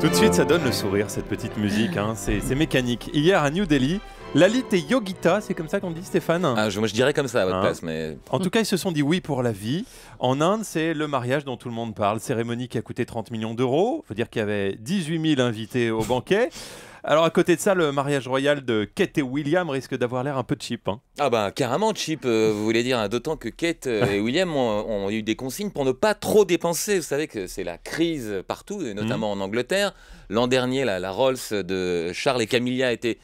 Tout de suite, ça donne le sourire, cette petite musique. Hein. C'est mécanique. Hier, à New Delhi, Lalit et Yogita, c'est comme ça qu'on dit, Stéphane ah, je, Moi, je dirais comme ça à votre hein. place. Mais... En tout cas, ils se sont dit oui pour la vie. En Inde, c'est le mariage dont tout le monde parle. Cérémonie qui a coûté 30 millions d'euros. Il faut dire qu'il y avait 18 000 invités au banquet. Alors à côté de ça, le mariage royal de Kate et William risque d'avoir l'air un peu cheap. Hein. Ah bah carrément cheap, euh, vous voulez dire, hein, d'autant que Kate euh, et William ont, eu des consignes pour ne pas trop dépenser. Vous savez que c'est la crise partout, notamment mhm. en Angleterre. L'an dernier, la, Rolls de Charles et Camilla a été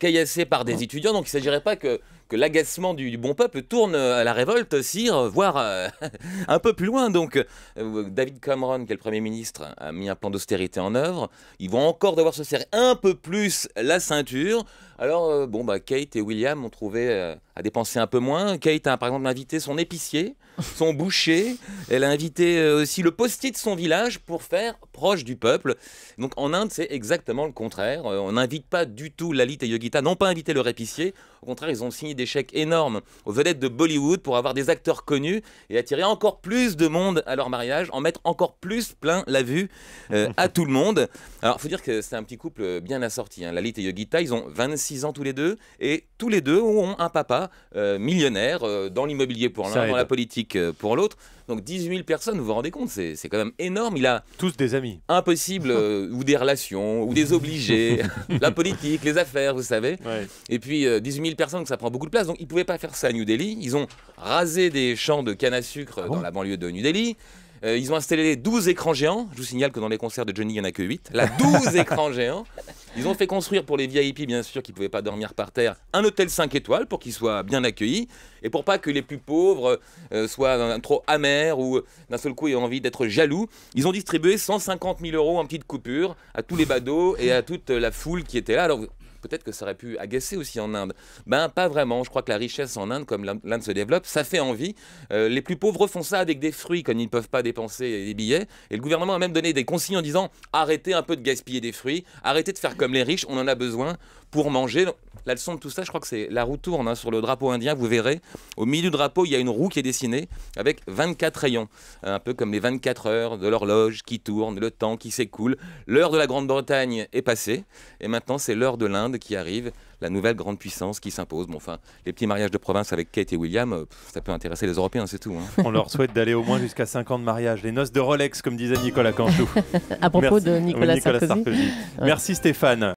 caillassée par des étudiants, donc il ne s'agirait pas que l'agacement du, bon peuple tourne à euh, la révolte, sire, euh, voire euh, un peu plus loin. Donc, David Cameron, qui est le Premier ministre, a mis un plan d'austérité en œuvre. Ils vont encore devoir se serrer un peu plus la ceinture. Alors, bon, bah, Kate et William ont trouvé à dépenser un peu moins. Kate a, par exemple, invité son épicier, son boucher. Elle a invité aussi le postier de son village pour faire proche du peuple. Donc, en Inde, c'est exactement le contraire. On n'invite pas du tout Lalit et Yogita, non pas invité leur épicier. Au contraire, ils ont signé des chèques énormes aux vedettes de Bollywood pour avoir des acteurs connus et attirer encore plus de monde à leur mariage, en mettre encore plus plein la vue euh, à tout le monde. Alors, il faut dire que c'est un petit couple bien assorti. Hein. Lalit et Yogita, ils ont 26 ans tous les deux et tous les deux ont un papa euh, millionnaire euh, dans l'immobilier pour l'un, dans la politique pour l'autre. Donc 18 000 personnes, vous vous rendez compte, c'est quand même énorme. Il a tous des amis. Impossible, ou des relations, ou des obligés, la politique, les affaires, vous savez. Et puis 18 000 personne personnes, donc ça prend beaucoup de place. Donc ils ne pouvaient pas faire ça à New Delhi. Ils ont rasé des champs de canne à sucre ah dans la banlieue de New Delhi. Euh, ils ont installé 12 écrans géants. Je vous signale que dans les concerts de Johnny, il n'y en a que 8. Là, 12 écrans géants. Ils ont fait construire pour les VIP, bien sûr, qui ne pouvaient pas dormir par terre, un hôtel 5 étoiles pour qu'ils soient bien accueillis et pour pas que les plus pauvres euh, soient trop amers ou euh, d'un seul coup aient envie d'être jaloux. Ils ont distribué 150 000 euros en petite coupure à tous les badauds et à toute la foule qui était là. Alors, peut-être que ça aurait pu agacer aussi en Inde. Ben, pas vraiment. Je crois que la richesse en Inde, comme l'Inde se développe, ça fait envie. Euh, les plus pauvres font ça avec des fruits, comme ils ne peuvent pas dépenser des billets. Et le gouvernement a même donné des consignes en disant arrêtez un peu de gaspiller des fruits, arrêtez de faire comme les riches, on en a besoin pour manger la leçon de tout ça, je crois que c'est la roue tourne hein, sur le drapeau indien. Vous verrez, au milieu du drapeau, il y a une roue qui est dessinée avec 24 rayons, hein, un peu comme les 24 heures de l'horloge qui tourne, le temps qui s'écoule. L'heure de la Grande-Bretagne est passée, et maintenant c'est l'heure de l'Inde qui arrive, la nouvelle grande puissance qui s'impose. Bon, enfin, les petits mariages de province avec Kate et William, euh, ça peut intéresser les Européens, c'est tout. Hein. On leur souhaite d'aller au moins jusqu'à 5 ans de mariage, les noces de Rolex, comme disait Nicolas Canchou. à propos de Nicolas, Sarkozy. Merci Stéphane.